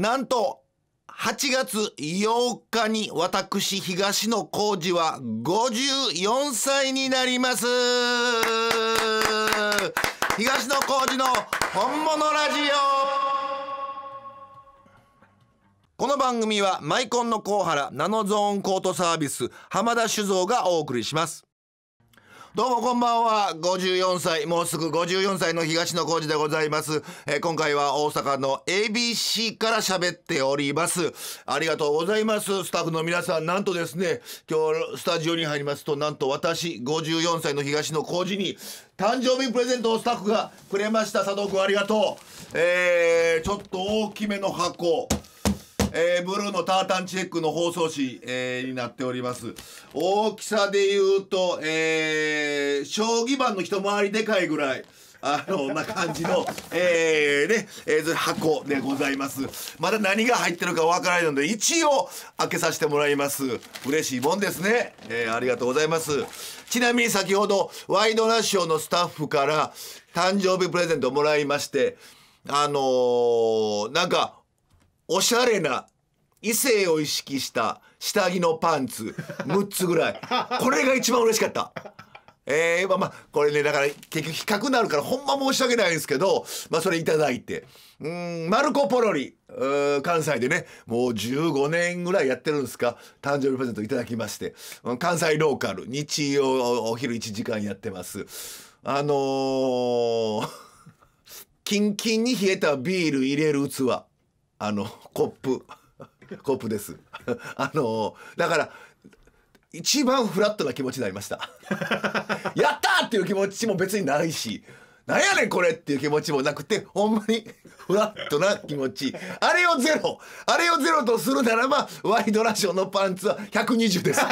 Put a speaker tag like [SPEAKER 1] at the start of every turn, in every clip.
[SPEAKER 1] なんと、8月8日に私東野幸治は54歳になります東野幸治の本物ラジオこの番組はマイコンのコ原ナノゾーンコートサービス浜田酒造がお送りしますどうもこんばんは54歳もうすぐ54歳の東野幸治でございます、えー、今回は大阪の ABC から喋っておりますありがとうございますスタッフの皆さんなんとですね今日スタジオに入りますとなんと私54歳の東野幸治に誕生日プレゼントをスタッフがくれました佐藤君ありがとうえー、ちょっと大きめの箱えー、ブルーのタータンチェックの包装紙、えー、になっております大きさで言うと、えー、将棋盤の一回りでかいぐらいあのな感じの、えー、ね、えー、箱でございます。まだ何が入ってるかわからないので、一応開けさせてもらいます。嬉しいもんですね。えー、ありがとうございます。ちなみに先ほど、ワイドナショーのスタッフから誕生日プレゼントもらいまして、あのー、なんか、おしゃれな異性を意識した下着のパンツ6つぐらいこれが一番嬉しかった。えー、まあまあこれねだから結局比較になるからほんま申し訳ないんですけどまあそれいただいてうんマルコ・ポロリ関西でねもう15年ぐらいやってるんですか誕生日プレゼントいただきまして、うん、関西ローカル日曜お昼1時間やってますあのー、キンキンに冷えたビール入れる器あのコップ コップです あのだから一番フラットな気持ちになりました やったっていう気持ちも別にないしなんやねんこれっていう気持ちもなくてほんまにフラットな気持ちあれをゼロあれをゼロとするならばワイドラショーのパンツは120です い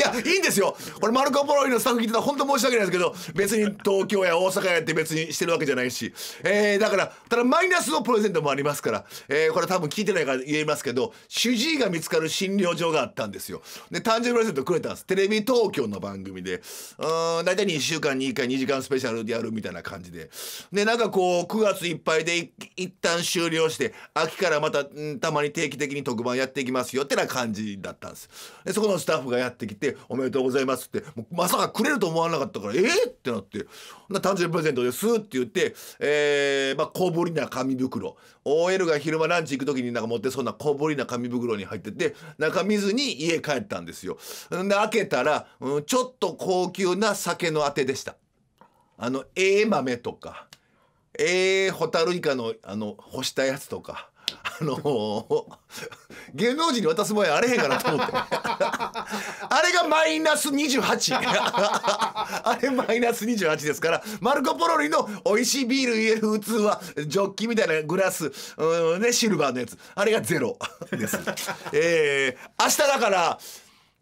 [SPEAKER 1] やいいんですよこれマルコ・ポロリのスタッフ聞いてたら本当申し訳ないですけど別に東京や大阪やって別にしてるわけじゃないし、えー、だからただマイナスのプレゼントもありますから、えー、これ多分聞いてないから言えますけど主治医が見つかる診療所があったんですよで誕生日プレゼントくれたんですテレビ東京の番組でうん大体2週間に1回2時間スペシャルルでやるみたいな感じででなんかこう9月いっぱいで一旦終了して秋からまた、ん、たまに定期的に特番やっていきますよってな感じだったんですでそこのスタッフがやってきて「おめでとうございます」ってまさかくれると思わなかったから「えー、ってなって「誕生日プレゼントです」って言って、えーまあ、小ぶりな紙袋 OL が昼間ランチ行く時になんか持ってそんな小ぶりな紙袋に入ってて中見ずに家帰ったんですよ。で開けたら、うん、ちょっと高級な酒のあてでした。あのええー、豆とかええー、ホタルイカのあの干したやつとか。あのー、芸能人に渡す前あれへんかなと思って あれがマイナス28 あれマイナス28ですからマルコ・ポロリの美味しいビール言える普通はジョッキみたいなグラスうん、ね、シルバーのやつあれがゼロです、えー、明日だから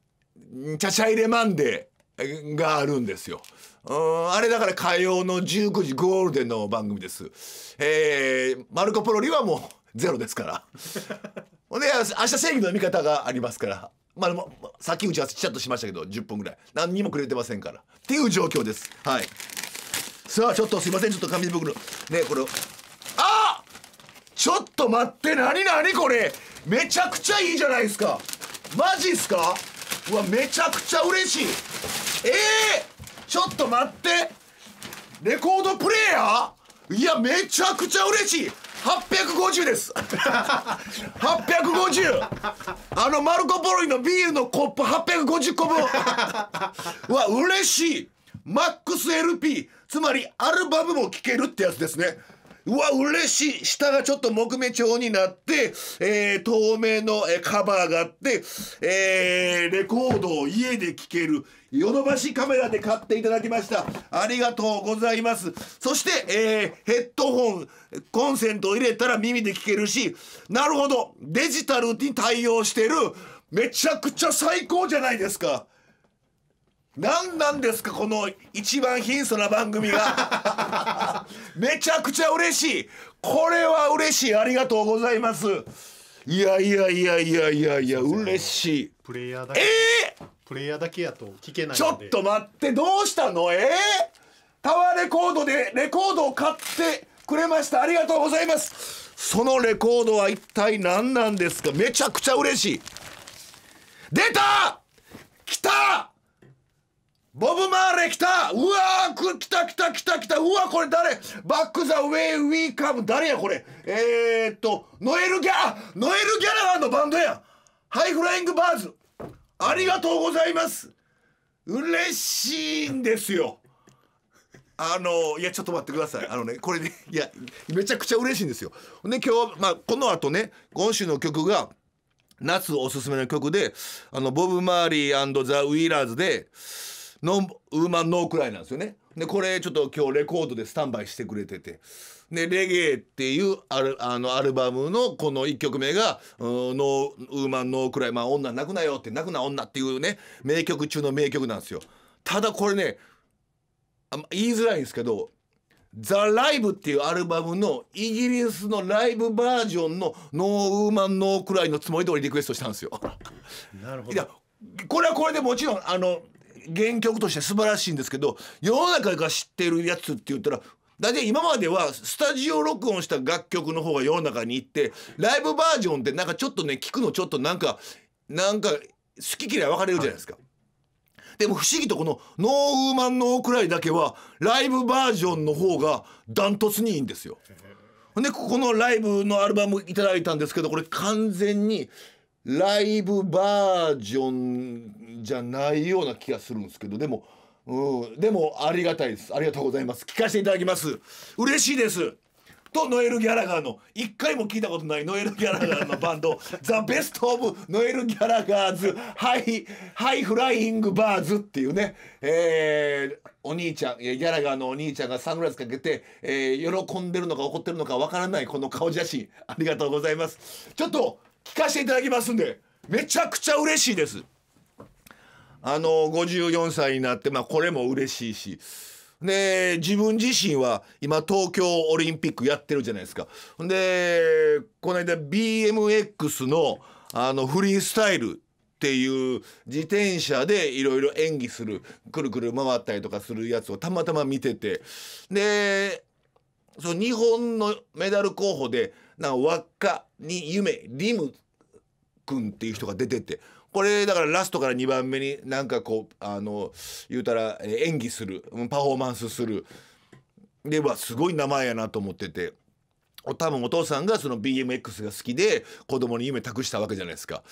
[SPEAKER 1] 「茶ゃ入れマンデー」があるんですよ。うんあれだから火曜の19時ゴールデンの番組です。えー、マルコ・ポロリはもう ゼロですから。ほんで明日正義の味方がありますから。まあ、でも、さっき打ち合わせちゃっとしましたけど10分ぐらい何にもくれてませんからっていう状況ですはいさあちょっとすいませんちょっと紙袋ねこれあちょっと待って何何これめちゃくちゃいいじゃないですかマジっすかうわめちゃくちゃ嬉しいええーちょっと待ってレコードプレーヤーいやめちゃくちゃ嬉しい850です850 あのマルコ・ポロリのビールのコップ850個分 わ嬉しいマックス LP つまりアルバムも聴けるってやつですねうわ、嬉しい下がちょっと木目調になって、えー、透明の、えー、カバーがあって、えー、レコードを家で聴ける、ヨドバシカメラで買っていただきました。ありがとうございます。そして、えー、ヘッドホン、コンセント入れたら耳で聴けるし、なるほど、デジタルに対応してる、めちゃくちゃ最高じゃないですか。何なんですかこの一番貧相な番組が めちゃくちゃ嬉しいこれは嬉しいありがとうございますいやいやいやいやいやいや嬉しいプレイヤーだけえー、プレイヤーだけやと聞けないちょっと待ってどうしたのえー、タワーレコードでレコードを買ってくれましたありがとうございますそのレコードは一体何なんですかめちゃくちゃ嬉しい出た来たボブ・マーレ来たうわー来た来た来た来たうわこれ誰バック・ザ・ウェイ・ウィー・カム誰やこれえー、っとノエル・ギャノエル・ギャラガンのバンドやハイフライング・バーズありがとうございます嬉しいんですよあのいやちょっと待ってくださいあのねこれねいやめちゃくちゃ嬉しいんですよで今日、まあ、この後ね今週の曲が夏おすすめの曲であのボブ・マーリーザ・ウィーラーズで「ンウーマンノーくらいなんですよね。でこれちょっと今日レコードでスタンバイしてくれててでレゲエっていうアルあのアルバムのこの1曲目が「うノーウーマンノーくらい、まあ、女泣くなよ」って「泣くな女」っていうね名曲中の名曲なんですよ。ただこれねあ言いづらいんですけど「ザ・ライブ」っていうアルバムのイギリスのライブバージョンの「ノーウーマンノーくらいのつもりで俺リクエストしたんですよ。なるほどいやこれはこれでもちろんあの原曲として素晴らしいんですけど世の中が知ってるやつって言ったら大体今まではスタジオ録音した楽曲の方が世の中に行ってライブバージョンってなんかちょっとね聞くのちょっとなんかなんか好き嫌い分かれるじゃないですか。はい、でも不思議とこの「ノーウーマンノーくらい」だけはライブバージョンの方がダントツにいいんですよ。でこのライブのアルバム頂いたんですけどこれ完全にライブバージョンじゃないような気がするんですけどでも、うん、でもありがたいですありがとうございます聞かせていただきます嬉しいですとノエル・ギャラガーの一回も聞いたことないノエル・ギャラガーのバンド「ザ・ベスト・オブ・ノエル・ギャラガーズ・ハイ・ハイ・フライング・バーズ」っていうね、えー、お兄ちゃんギャラガーのお兄ちゃんがサングラスかけて、えー、喜んでるのか怒ってるのかわからないこの顔写真ありがとうございます。ちょっと聞かせていただきますんでめちゃくちゃ嬉しいですあの54歳になってまあこれも嬉しいしで自分自身は今東京オリンピックやってるじゃないですかでこの間 BMX のあのフリースタイルっていう自転車でいろいろ演技するくるくる回ったりとかするやつをたまたま見ててでその日本のメダル候補でな輪っかに夢リム君っていう人が出ててこれだからラストから2番目になんかこうあの言うたら演技するパフォーマンスするではすごい名前やなと思ってて。多分お父さんがその BMX が好きで子供に夢託したわけじゃないですか。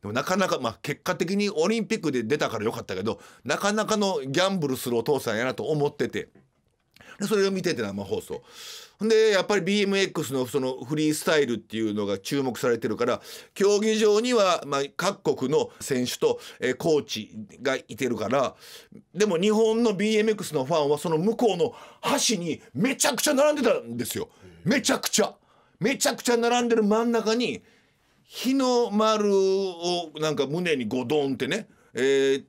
[SPEAKER 1] でもなかなか、まあ、結果的にオリンピックで出たからよかったけどなかなかのギャンブルするお父さんやなと思っててでそれを見てて生放送でやっぱり BMX のそのフリースタイルっていうのが注目されてるから競技場にはまあ各国の選手と、えコーチがいてるからでも日本の BMX のファンはその向こうの橋にめちゃくちゃ並んでたんですよめちゃくちゃめちゃくちゃ並んでる真ん中に日の丸をなんか胸にゴドンってね、えー、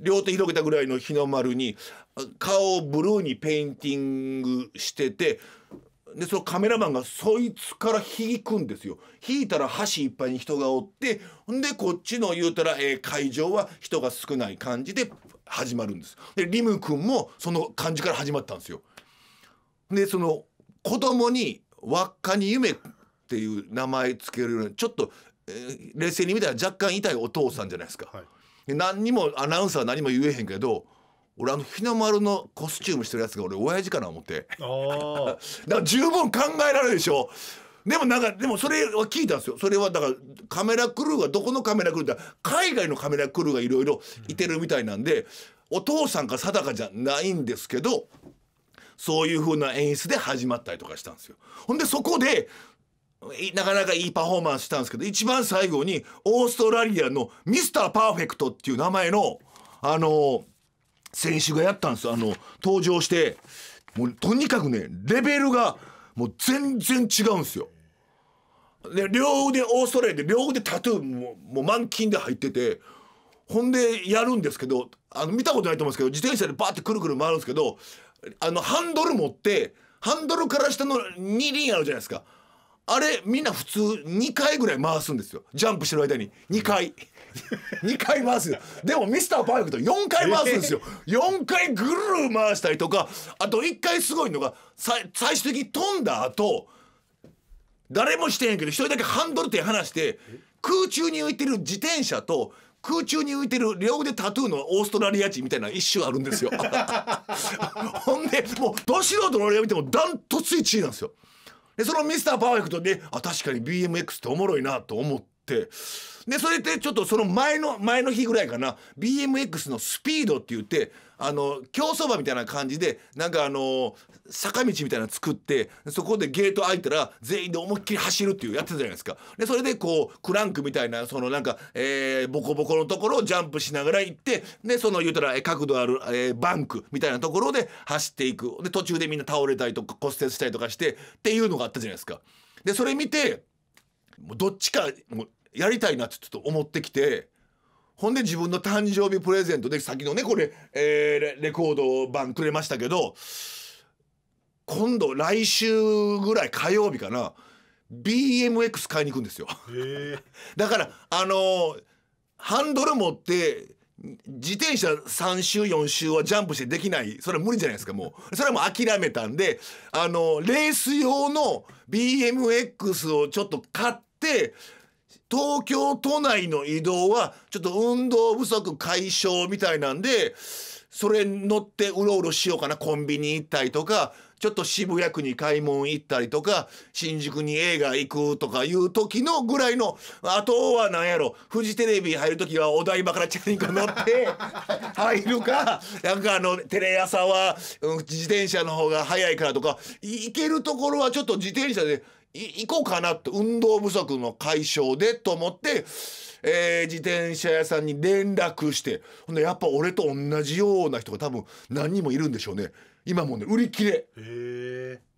[SPEAKER 1] 両手広げたぐらいの日の丸に顔をブルーにペインティングしててでそのカメラマンがそいつから引くんですよ引いたら箸いっぱいに人がおってんでこっちの言うたら、えー、会場は人が少ない感じで始まるんですでリム君もその感じから始まったんですよでその子供に輪っかに夢っていう名前つけるようにちょっと、えー、冷静に見たら若干痛いお父さんじゃないですか、はい、で何にもアナウンサー何も言えへんけど俺あの日の丸のコスチュームしてるやつが俺親父かな思って だから十分考えられるでしょでもなんかでもそれは聞いたんですよそれはだからカメラクルーがどこのカメラクルーって海外のカメラクルーがいろいろいてるみたいなんで、お父さんか定かじゃないんですけどそういう風な演出で始まったりとかしたんですよ。ほんでそこでなかなかいいパフォーマンスしたんですけど一番最後にオーストラリアのミスターパーフェクトっていう名前のあのー選手がやったんですあの登場してもうとにかくねレベルがもう全然違うんですよ。で両腕オーストラリアで両腕タトゥーももう満金で入っててほんでやるんですけどあの見たことないと思うんですけど自転車でバーってくるくる回るんですけどあのハンドル持ってハンドルから下の2輪あるじゃないですかあれみんな普通2回ぐらい回すんですよジャンプしてる間に2回2回回すでもミスターパーフェクト4回回すんですよ4回ぐるる回したりとかあと1回すごいのが最終的に飛んだ後誰もしてへんけど1人だけハンドル手離して空中に浮いてる自転車と空中に浮いてる両腕タトゥーのオーストラリア人みたいな一種あるんですよ ほんでもうど素人の俺が見てもダントツ1位なんですよでそのミスターパーフェクトであ確かに BMX っておもろいなと思って。でそれってちょっとその前の前の日ぐらいかな BMX のスピードって言ってあの競走馬みたいな感じでなんかあの坂道みたいなの作ってそこでゲート開いたら全員で思いっきり走るっていうやってたじゃないですかでそれでこうクランクみたいなそのなんか、えー、ボコボコのところをジャンプしながら行ってでその言うたら角度ある、えー、バンクみたいなところで走っていくで途中でみんな倒れたりとか骨折したりとかしてっていうのがあったじゃないですか。でそれ見てどっちかやりたいなってちょっと思ってきて。ほんで自分の誕生日プレゼントで先のねこれ、えー、レコード版くれましたけど今度来週ぐらい火曜日かな BMX 買いに行くんですよ。だからあのー、ハンドル持って自転車3周4周はジャンプしてできないそれは無理じゃないですかもうそれはもう諦めたんであのレース用の BMX をちょっと買って東京都内の移動はちょっと運動不足解消みたいなんでそれ乗ってうろうろしようかなコンビニ行ったりとかちょっと渋谷区に買い物行ったりとか新宿に映画行くとかいう時のぐらいのあとは何やろフジテレビ入る時はお台場からチャリンコ乗って 入るかなんかあのテレ朝は自転車の方が早いからとか行けるところはちょっと自転車で行こうかなって運動不足の解消でと思って、えー、自転車屋さんに連絡してほんでやっぱ俺と同じような人が多分何人もいるんでしょうね今もね売り切れ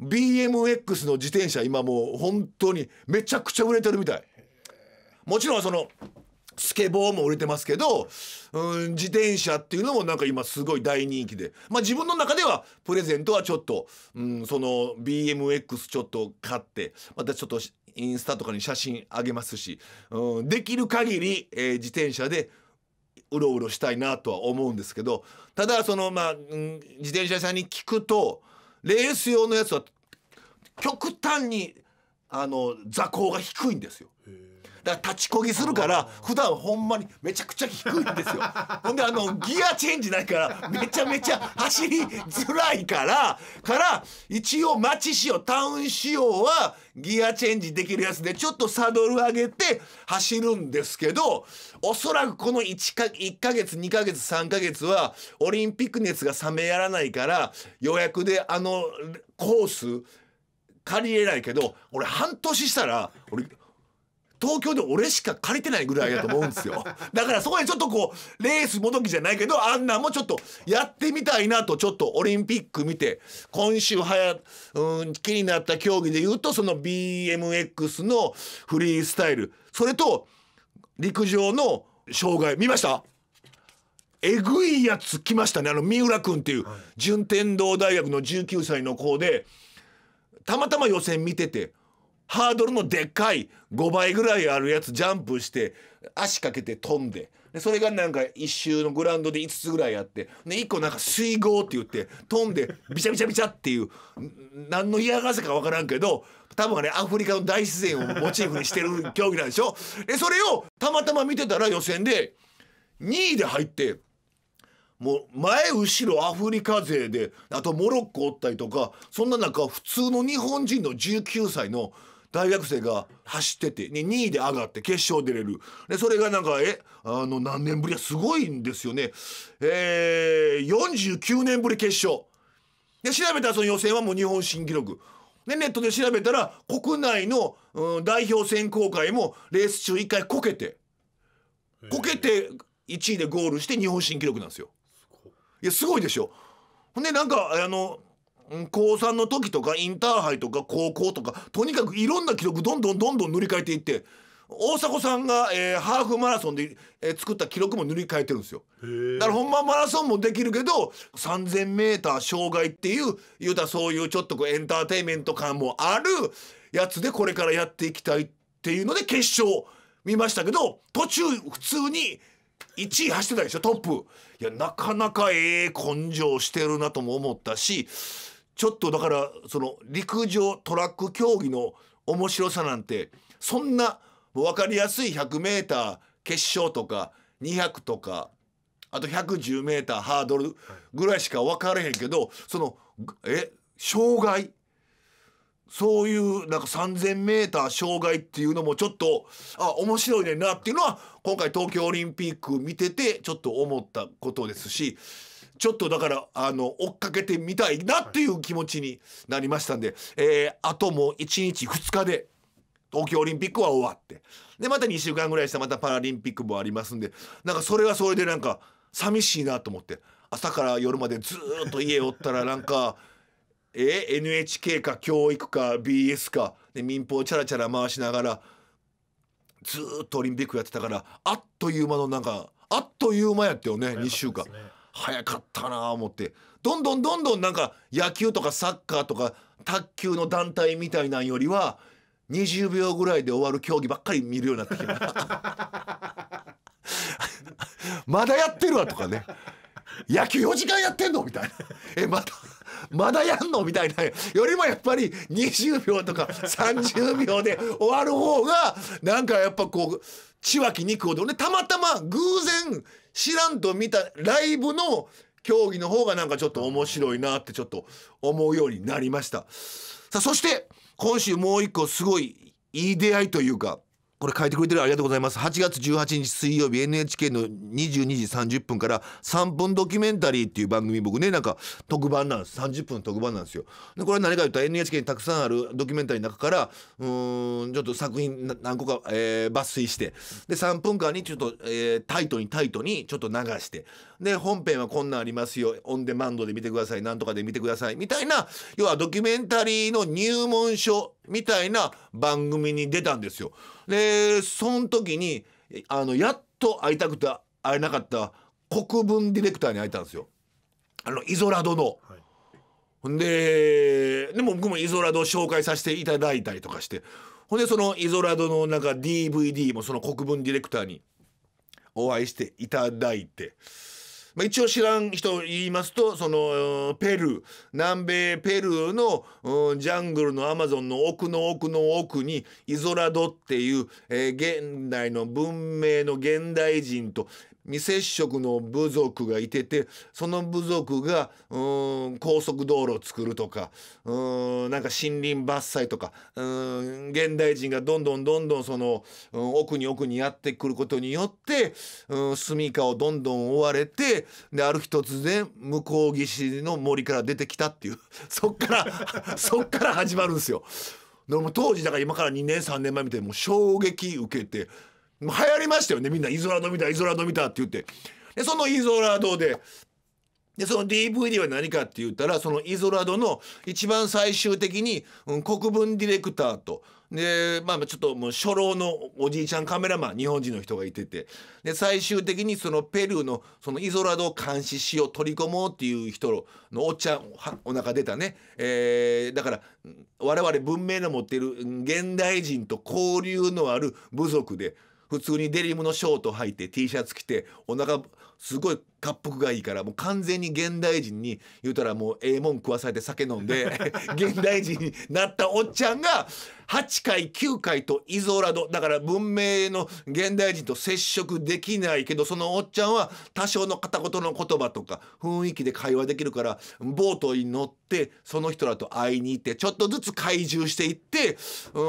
[SPEAKER 1] BMX の自転車今もう本当にめちゃくちゃ売れてるみたいもちろんそのスケボーも売れてますけど、うん、自転車っていうのもなんか今すごい大人気で、まあ、自分の中ではプレゼントはちょっと、うん、その BMX ちょっと買ってまたちょっとインスタとかに写真あげますし、うん、できる限り、えー、自転車でうろうろしたいなとは思うんですけどただそのまあ、うん、自転車屋さんに聞くとレース用のやつは極端にあの座高が低いんですよ。だから立ちこぎするから普段ほんまにめちゃくちゃ低いんですよ ほんであのギアチェンジないからめちゃめちゃ走りづらいからから一応町仕様タウン仕様はギアチェンジできるやつでちょっとサドル上げて走るんですけどおそらくこの 1, か1ヶ月2ヶ月3ヶ月はオリンピック熱が冷めやらないから予約であのコース借りれないけど俺半年したら俺東京で俺しか借りてないぐらいやと思うんですよ だからそこにちょっとこうレースもどきじゃないけどあんなもちょっとやってみたいなとちょっとオリンピック見て今週はや、うん、気になった競技で言うとその BMX のフリースタイルそれと陸上の障害見ましたえぐいやつ来ましたねあの三浦君っていう順天堂大学の19歳の子でたまたま予選見ててハードルのでっかい5倍ぐらいあるやつジャンプして足かけて飛んででそれがなんか一周のグラウンドで5つぐらいあってで1個なんか水合って言って飛んでビチャビチャビチャっていう何の嫌がらせか分からんけど多分あれアフリカの大自然をモチーフにしてる競技なんでしょでそれをたまたま見てたら予選で2位で入ってもう前後ろアフリカ勢であとモロッコおったりとかそんな中普通の日本人の19歳の大学生が走ってて、ね、2位で上がって決勝出れるでそれがなんかえあの何年ぶりやすごいんですよねえー、49年ぶり決勝で調べたらその予選はもう日本新記録でネットで調べたら国内の、うん、代表選考会もレース中1回こけてこけて1位でゴールして日本新記録なんですよ。いやすごいでしょ。ほんでなんかあの高3の時とかインターハイとか高校とかとにかくいろんな記録どんどんどんどん塗り替えていって大迫さんが、えー、ハーフマラソンで、えー、作った記録も塗り替えてるんですよだからほんまマラソンもできるけど 3,000m 障害っていう言うたらそういうちょっとこうエンターテインメント感もあるやつでこれからやっていきたいっていうので決勝見ましたけど途中普通に1位走ってたでしょトップいやなかなかええ根性してるなとも思ったしちょっとだからその陸上トラック競技の面白さなんてそんな分かりやすい 100m 決勝とか200とかあと 110m ハードルぐらいしか分からへんけどそのえ障害そういうなんか 3,000m 障害っていうのもちょっとあ面白いねんなっていうのは今回東京オリンピック見ててちょっと思ったことですしちょっとだからあの追っかけてみたいなっていう気持ちになりましたんで、えー、あともう1日2日で東京オリンピックは終わってでまた2週間ぐらいしたまたパラリンピックもありますんでなんかそれはそれでなんか寂しいなと思って朝から夜までずっと家おったらなんか。え NHK か教育か BS かで民放チャラチャラ回しながらずっとオリンピックやってたからあっという間のなんかあっという間やったよね2週間、早かったなあ思ってどんどんどんどんなんか野球とかサッカーとか卓球の団体みたいなんよりは20秒ぐらいで終わる競技ばっかり見るようになってきた まだやってるわとかね野球4時間やってんのみたいなえまたまだやんのみたいなよりもやっぱり20秒とか30秒で終わる方がなんかやっぱこう血湧き肉をどねたまたま偶然知らんと見たライブの競技の方がなんかちょっと面白いなってちょっと思うようになりました。さあそして今週もう一個すごいいい出会いというかこれ書いてくれてるありがとうございます。8月18日水曜日 NHK の22時30分から3分ドキュメンタリーっていう番組僕ね、なんか特番なんです。30分特番なんですよ。で、これは何か言ったら NHK にたくさんあるドキュメンタリーの中から、うん、ちょっと作品何個か、えー、抜粋して、で、3分間にちょっと、えー、タイトにタイトにちょっと流して、で、本編はこんなんありますよ。オンデマンドで見てください。なんとかで見てください。みたいな、要はドキュメンタリーの入門書みたいな番組に出たんですよ。でその時にあのやっと会いたくて会えなかった国分ディレクターに会えたんですよ。あのイゾラドの、はい、ででも僕もイゾラド紹介させていただいたりとかしてほんでそのイゾラドのなんか DVD もその国分ディレクターにお会いしていただいて。まあ、一応知らん人言いますとそのペルー南米ペルーの、ジャングルのアマゾンの奥の奥の奥にイゾラドっていう、えー、現代の文明の現代人と未接触の部族がいててその部族がうん高速道路を作るとかうんなんか森林伐採とかうん現代人がどんどんどんどんその、うん、奥に奥にやってくることによってうん住処をどんどん追われてである日突然向こう岸の森から出てきたっていう そっから そっから始まるんですよ。でも当時だから今から2年3年前見てもう衝撃受けて流行りましたよねみんな「イゾラド見たイゾラド見た」って言ってでそのイゾラドででその DVD は何かって言ったらそのイゾラドの一番最終的に、うん、国分ディレクターとでまあちょっともう初老のおじいちゃんカメラマン日本人の人がいててで最終的にそのペルーのそのイゾラドを監視しよう取り込もうっていう人のおっちゃんお腹出たね、えー、だから我々文明の持っている現代人と交流のある部族で普通にデニムのショート履いて T シャツ着てお腹すごい滑腹がいいからもう完全に現代人に言うたらもうええもん食わされて酒飲んで 現代人になったおっちゃんが8回9回とイゾラドだから文明の現代人と接触できないけどそのおっちゃんは多少の片言の言葉とか雰囲気で会話できるからボートに乗ってその人らと会いに行ってちょっとずつ懐柔していって、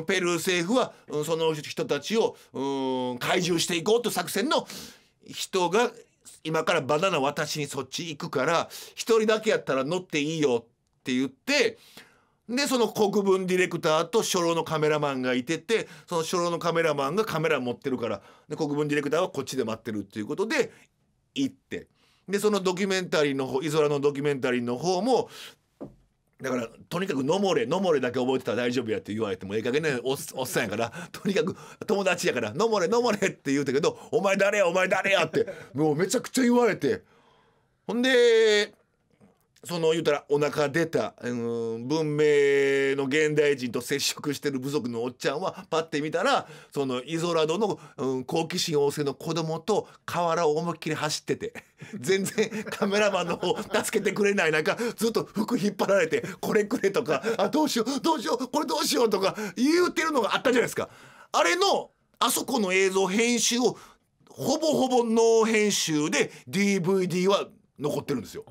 [SPEAKER 1] ペルー政府は、その人たちを、懐柔していこうという作戦の人が今からバナナ私にそっち行くから1人だけやったら乗っていいよって言ってでその国分ディレクターと初老のカメラマンがいててその初老のカメラマンがカメラ持ってるからで国分ディレクターはこっちで待ってるっていうことで行って。でそのドキュメンタリーの方イゾラのドキュメンタリーの方もだからとにかく「飲もれ飲もれ」だけ覚えてたら大丈夫やって言われてもええかげんねおっさんやからとにかく友達やから「飲もれ飲もれ」って言うたけど「お前誰やお前誰や」ってもうめちゃくちゃ言われてほんでその言うたらお腹出た、うん、文明の現代人と接触してる部族のおっちゃんはパッて見たらそのイゾラドの、うん、好奇心旺盛の子供と河原を思いっきり走ってて 全然カメラマンの方助けてくれない中ずっと服引っ張られて「これくれ」とか「あどうしようどうしようこれどうしよう」とか言うてるのがあったじゃないですか。あれのあそこの映像編集をほぼほぼノー編集で DVD は残ってるんですよ。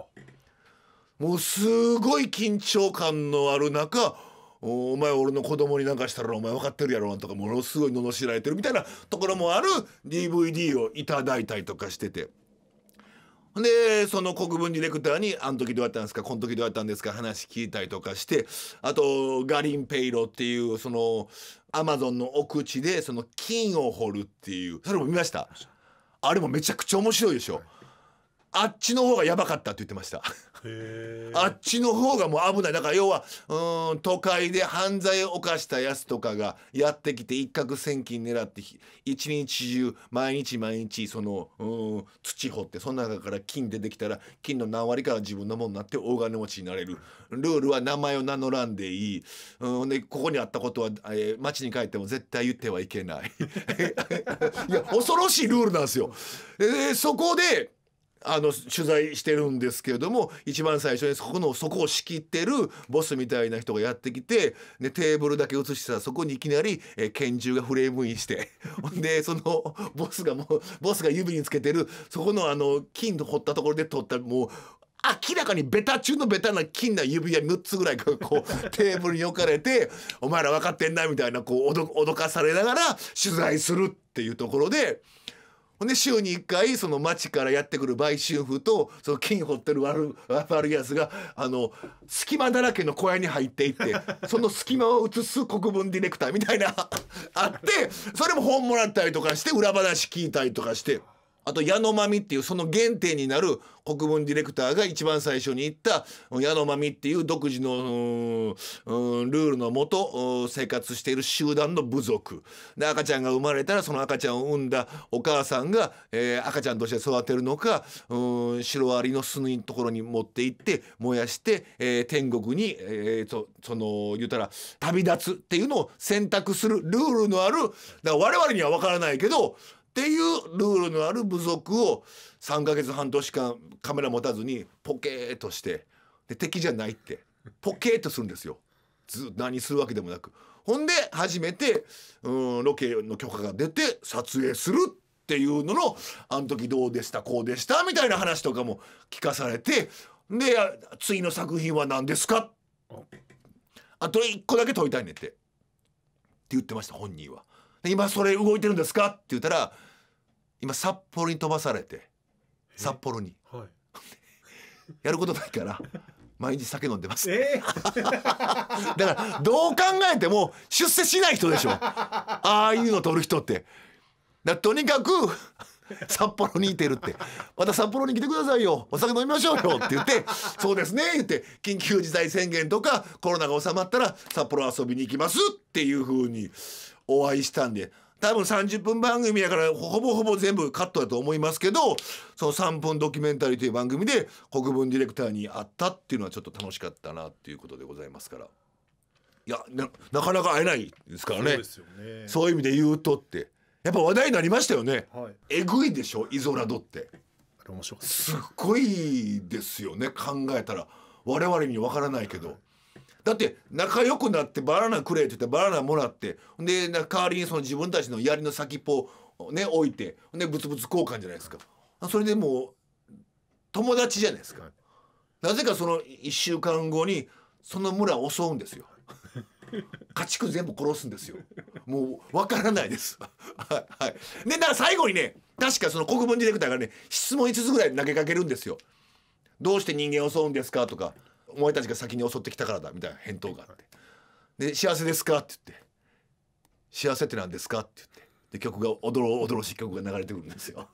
[SPEAKER 1] もうすごい緊張感のある中お前俺の子供になんかしたらお前分かってるやろとかものすごい罵られてるみたいなところもある DVD をいただいたりとかしててでその国分ディレクターに「あん時どうやったんですかこん時どうやったんですか」話聞いたりとかしてあとガリンペイロっていうそのアマゾンの奥地でその金を掘るっていうそれも見ましたあれもめちゃくちゃ面白いでしょあっちの方がやばかったって言ってました。あっちの方がもう危ないだから要はうん都会で犯罪を犯したやつとかがやってきて一攫千金狙って一日中毎日毎日そのうん土掘ってその中から金出てきたら金の何割から自分のものになって大金持ちになれるルールは名前を名乗らんでいい、うん、でここにあったことは、えー、町に帰っても絶対言ってはいけない いや恐ろしいルールなんですよ。でそこであの取材してるんですけれども一番最初にそこのそこを仕切ってるボスみたいな人がやってきてでテーブルだけ映してたらそこにいきなり、え拳銃がフレームインして でそのボスがもうボスが指につけてるそこのあの金の掘ったところで取ったもう明らかにベタ中のベタな金な指輪6つぐらいがこう テーブルに置かれて「お前ら分かってんな」みたいなこう脅かされながら取材するっていうところで。ほんで週に1回その町からやってくる売春婦とその金掘ってる悪悪いやつがあの隙間だらけの小屋に入っていってその隙間を映す国分ディレクターみたいなあってそれも本もらったりとかして裏話聞いたりとかして。あと矢野真美っていうその原点になる国分ディレクターが一番最初に言った矢野真美っていう独自のルールのもと生活している集団の部族で赤ちゃんが生まれたらその赤ちゃんを産んだお母さんが、えー、赤ちゃんとして育てるのかシロアリの巣のところに持って行って燃やして、えー、天国に、えー、そその言うたら旅立つっていうのを選択するルールのあるだから我々には分からないけどっていうルールのある部族を3か月半年間カメラ持たずにポケーとしてで敵じゃないってポケーとするんですよず何するわけでもなくほんで初めてうんロケの許可が出て撮影するっていうののあの時どうでしたこうでしたみたいな話とかも聞かされてで次の作品は何ですかあと1個だけ問いたいねってって言ってました本人は。今それ動いてるんですか?」って言ったら今札幌に飛ばされて札幌に、はい、やることないから毎日酒飲んでます、えー、だからどう考えても出世しない人でしょ ああいうの取る人ってだとにかく札幌にいてるって「また札幌に来てくださいよお酒飲みましょうよ」って言って「そうですね」言って緊急事態宣言とかコロナが収まったら札幌遊びに行きますっていうふうにお会いしたんで多分30分番組やからほぼほぼ全部カットだと思いますけどその3分ドキュメンタリーという番組で国分ディレクターに会ったっていうのはちょっと楽しかったなっていうことでございますからいやなかなか会えないですからね、ね、そういう意味で言うとってやっぱ話題になりましたよね、はい、えぐいでしょイゾラドって面白すっごいですよね考えたら我々に分からないけど。だって仲良くなってバナナくれって言ってバナナもらってで代わりにその自分たちの槍の先っぽをね置いてでブツブツ交換じゃないですかそれでもう友達じゃないですか、はい、なぜかその1週間後にその村を襲うんですよ 家畜全部殺すんですよもうわからないですはいはいでだから最後にね確かその国分ディレクターがね質問5つぐらい投げかけるんですよどうして人間を襲うんですかとかお前たちが先に襲ってきたからだみたいな返答があってで「幸せですか?」って言って「幸せって何ですか?」って言ってで曲が驚々しい曲が流れてくるんですよ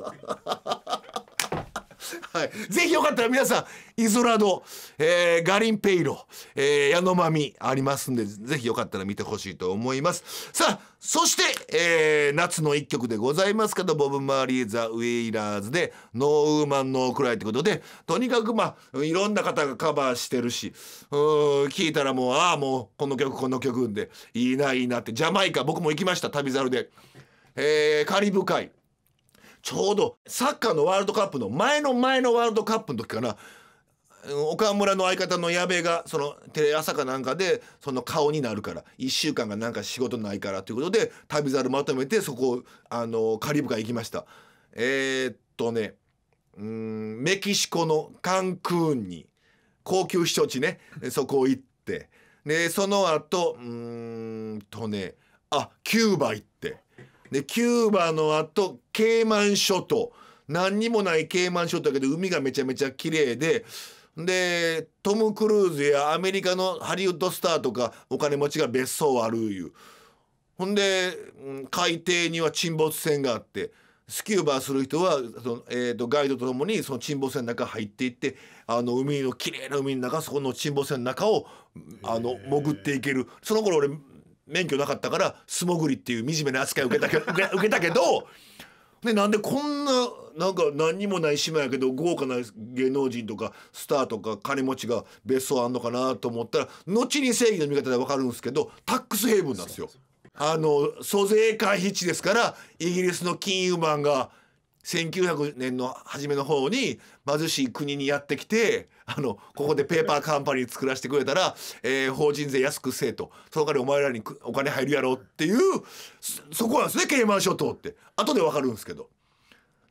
[SPEAKER 1] はい、ぜひよかったら皆さんイゾラド、えー、ガリンペイロ、えー、ヤノマミありますんでぜひよかったら見てほしいと思いますさあそして、えー、夏の一曲でございますけどボブ・マーリー・ザ・ウィーラーズで「ノーウーマン・ノー・クライ」ということでとにかくまあいろんな方がカバーしてるしうん聞いたらもうああもうこの曲この曲でいいないいなってジャマイカ僕も行きました旅猿で、えー、カリブ海ちょうどサッカーのワールドカップの前の前のワールドカップの時かな岡村の相方の矢部がそのテレ朝かなんかでその顔になるから1週間がなんか仕事ないからということで旅猿まとめてそこあのカリブ海行きましたえー、っとねうんメキシコのカンクーンに高級避暑地ねそこ行ってでその後うんとねあキューバ行ってでキューバのあとケイマン諸島何にもないケイマン諸島だけど海がめちゃめちゃ綺麗ででトム・クルーズやアメリカのハリウッドスターとかお金持ちが別荘あるいうほんで海底には沈没船があってスキューバーする人はその、えーとガイドとともにその沈没船の中入っていってあの海の綺麗な海の中そこの沈没船の中をあの潜っていけるその頃俺免許なかったから素潜りっていう惨めな扱いを受けたけど 受けたけど、なんでこんななんか何にもない島やけど豪華な芸能人とかスターとか金持ちが別荘あんのかなと思ったら後に正義の味方で分かるんですけどタックスヘイブンなんですよ。あの租税回避地ですからイギリスの金融マンが1900年の初めの方に貧しい国にやってきてあのここでペーパーカンパニー作らせてくれたら、えー、法人税安くせえとその代わりお前らにお金入るやろっていうそこなんですねケイマン諸島って後で分かるんですけど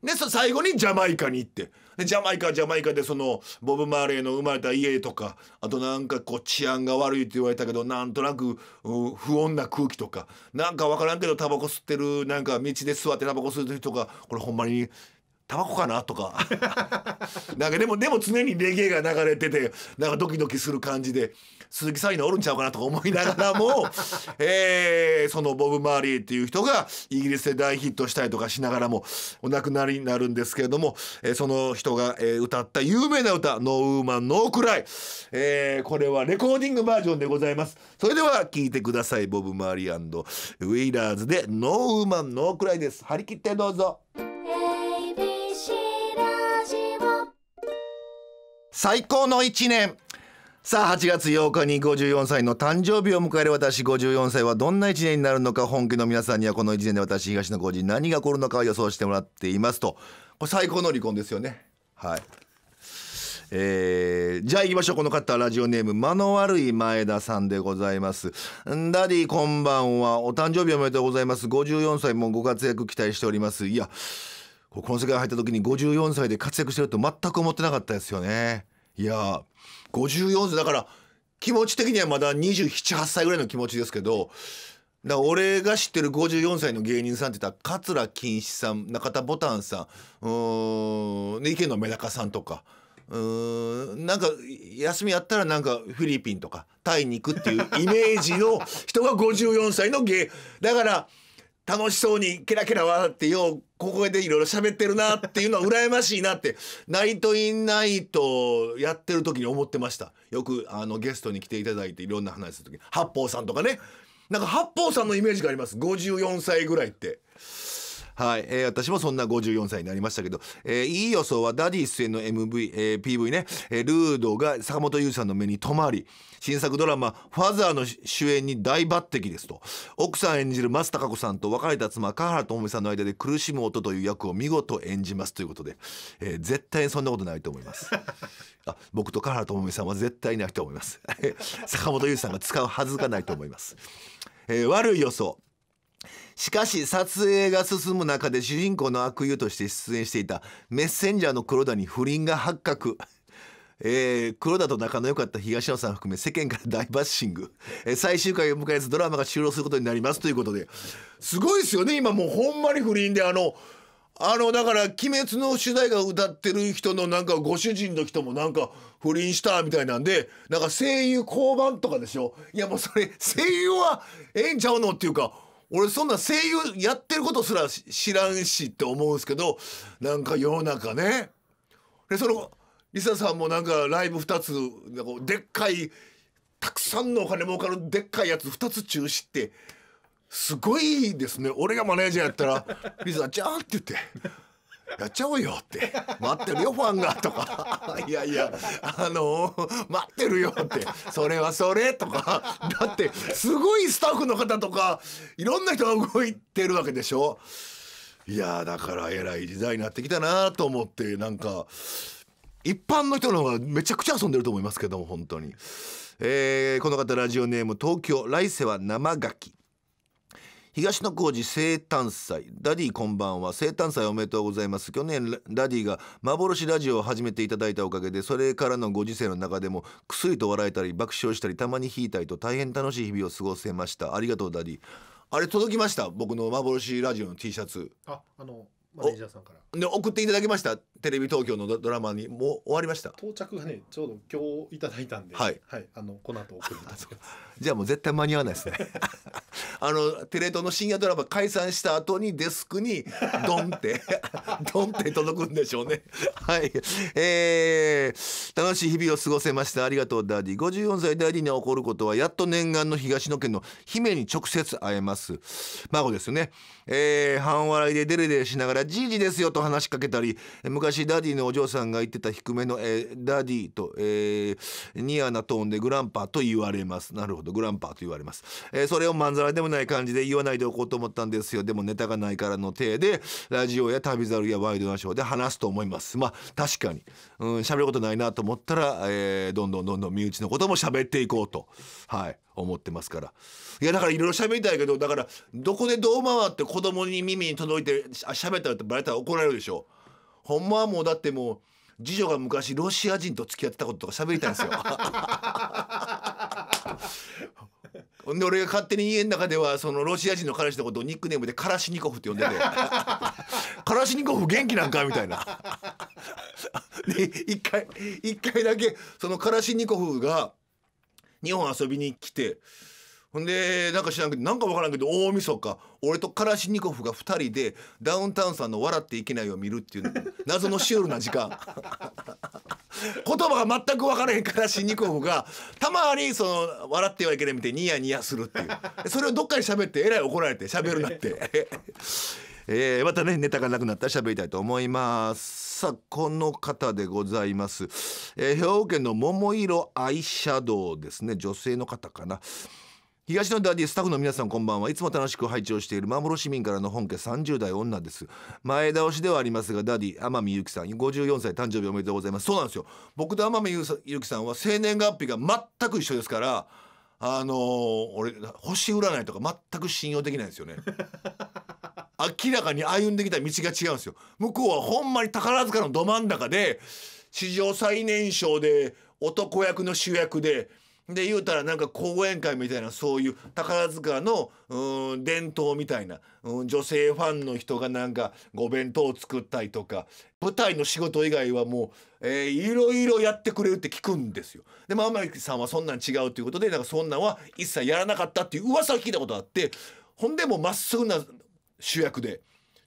[SPEAKER 1] で最後にジャマイカに行ってでジャマイカはジャマイカでそのボブ・マーレーの生まれた家とかあとなんかこう治安が悪いって言われたけどなんとなく不穏な空気とかなんか分からんけどタバコ吸ってるなんか道で座ってタバコ吸ってる人がこれほんまにタバコかなとか なんかでもでも常にレゲエが流れててなんかドキドキする感じで鈴木サイナおるんちゃうかなとか思いながらも、えー、そのボブ・マーリーっていう人がイギリスで大ヒットしたりとかしながらもお亡くなりになるんですけれども、えー、その人が、えー、歌った有名な歌「ノーウーマンノークライ」えー、これはレコーディングバージョンでございます。それでは聴いてくださいボブ・マーリーウィーラーズで「ノーウーマンノークライ」です。張り切ってどうぞ。最高の1年さあ8月8日に54歳の誕生日を迎える私54歳はどんな1年になるのか本家の皆さんにはこの1年で私東野幸治何が起こるのかを予想してもらっていますとこれ最高の離婚ですよねはいえー、じゃあ行きましょうこの方ラジオネーム間の悪い前田さんでございますダディこんばんはお誕生日おめでとうございます54歳もご活躍期待しておりますいやこの世界入った時に54歳で活躍してると全く思ってなかったですよねいや54歳だから気持ち的にはまだ278歳ぐらいの気持ちですけどだ俺が知ってる54歳の芸人さんって言ったら桂金枝さん中田ボタンさんうん池野メダカさんとか。うんなんか休みやったらなんかフィリピンとかタイに行くっていうイメージの人が54歳の芸だから楽しそうにケラケラ笑ってようここでいろいろ喋ってるなっていうのは羨ましいなってナイト・イン・ナイトやってる時に思ってましたよくあのゲストに来ていただいていろんな話する時八方さんとかねなんか八方さんのイメージがあります54歳ぐらいってはい、えー、私もそんな54歳になりましたけど、えー、いい予想はダディ出演の MV、えー、PV ね、えー、ルードが坂本優さんの目に留まり新作ドラマ「ファザー」の主演に大抜擢ですと奥さん演じる松たか子さんと別れた妻川原智美さんの間で苦しむ音という役を見事演じますということで、えー、絶対にそんなことないと思います。あ僕と川原智美さんは絶対ないと思います 坂本優さんが使うはずがないと思います、えー、悪い予想しかし撮影が進む中で主人公の悪友として出演していたメッセンジャーの黒田に不倫が発覚。えー、黒田と仲の良かった東野さん含め世間から大バッシング、えー、最終回を迎えずドラマが終了することになりますということですごいですよね今もうほんまに不倫であのあのだから「鬼滅」の主題歌歌ってる人のなんかご主人の人もなんか不倫したみたいなんでなんか声優降板とかでしょいやもうそれ声優はええんちゃうのっていうか俺そんな声優やってることすら知らんしって思うんですけどなんか世の中ねでそのリサさんもなんかライブ2つでっかいたくさんのお金儲かるでっかいやつ2つ中止ってすごいですね俺がマネージャーやったら「リサちゃん」って言って。やっちゃおうよって待ってるよファンがとか いやいやあのー、待ってるよってそれはそれとかだってすごいスタッフの方とかいろんな人が動いてるわけでしょいやだからえらい時代になってきたなと思ってなんか一般の人の方がめちゃくちゃ遊んでると思いますけども本当に、えー、この方ラジオネーム東京来世は生ガキ東野幸治生誕祭ダディこんばんは生誕祭おめでとうございます去年ダディが幻ラジオを始めていただいたおかげでそれからのご時世の中でもくすいと笑えたり爆笑したりたまに引いたりと大変楽しい日々を過ごせましたありがとうダディあれ届きました僕の幻ラジオの T シャツああのマネージャーさんからで送っていただきましたテレビ東京のドラマにもう終わりました到着がねちょうど今日いただいたんではい、はい、あのこの後送るますじゃあもう絶対間に合わないですね あのテレ東の深夜ドラマ解散した後にデスクにドンって ドンって届くんでしょうねはいえー、楽しい日々を過ごせましたありがとうダディ54歳ダディに起こることはやっと念願の東野家の姫に直接会えます孫ですねえー、半笑いでデレデレしながら「じいじですよ」と話しかけたり昔ダディのお嬢さんが言ってた低めの、えー、ダディと、えー、ニアなトーンでグランパと言われますなるほどグランパーと言われます、えー、それをまんざらでもない感じで言わないでおこうと思ったんですよでもネタがないからの体でラジオや旅猿やワイドナショーで話すと思いますまあ確かにうん喋ることないなと思ったら、えー、どんどんどんどん身内のことも喋っていこうとはい思ってますからいやだからいろいろ喋りたいけどだからどこでどう回って子供に耳に届いてあ喋ったらってバレたら怒られるでしょほんまはもうだってもう次女が昔ロシア人と付き合ってたこととか喋りたいんですよ で俺が勝手に家の中ではそのロシア人の彼氏のことをニックネームでカラシニコフって呼んでて カラシニコフ元気なんかみたいなで一回一回だけそのカラシニコフが日本遊びに来てほんでなんか知らんけどなんか分からんけど大晦日俺とカラシニコフが2人でダウンタウンさんの「笑っていけない」を見るっていう謎のシュールな時間 言葉が全く分からへんカラシニコフがたまにその笑ってはいけないみたいにニヤニヤするっていうそれをどっかに喋ってえらい怒られて喋るなって えー、またねネタがなくなったら喋りたいと思いますさあこの方でございます、えー、兵庫県の桃色アイシャドウですね女性の方かな東のダディスタッフの皆さんこんばんはいつも楽しく拝聴している守市民からの本家30代女です前倒しではありますがダディ天海祐希さん54歳誕生日おめでとうございますそうなんですよ僕と天海祐希さんは生年月日が全く一緒ですからあのー、俺星占いとか全く信用できないんですよね 明らかに歩んできた道が違うんですよ向こうはほんまに宝塚のど真ん中で史上最年少で男役の主役でで言うたらなんか講演会みたいなそういう宝塚のうん伝統みたいな、うん、女性ファンの人がなんかご弁当を作ったりとか舞台の仕事以外はもう、えいろいろやってくれるって聞くんですよ。でも天樹さんはそんなん違うということでなんかそんなんは一切やらなかったっていう噂を聞いたことあってほんでもうまっすぐな主役で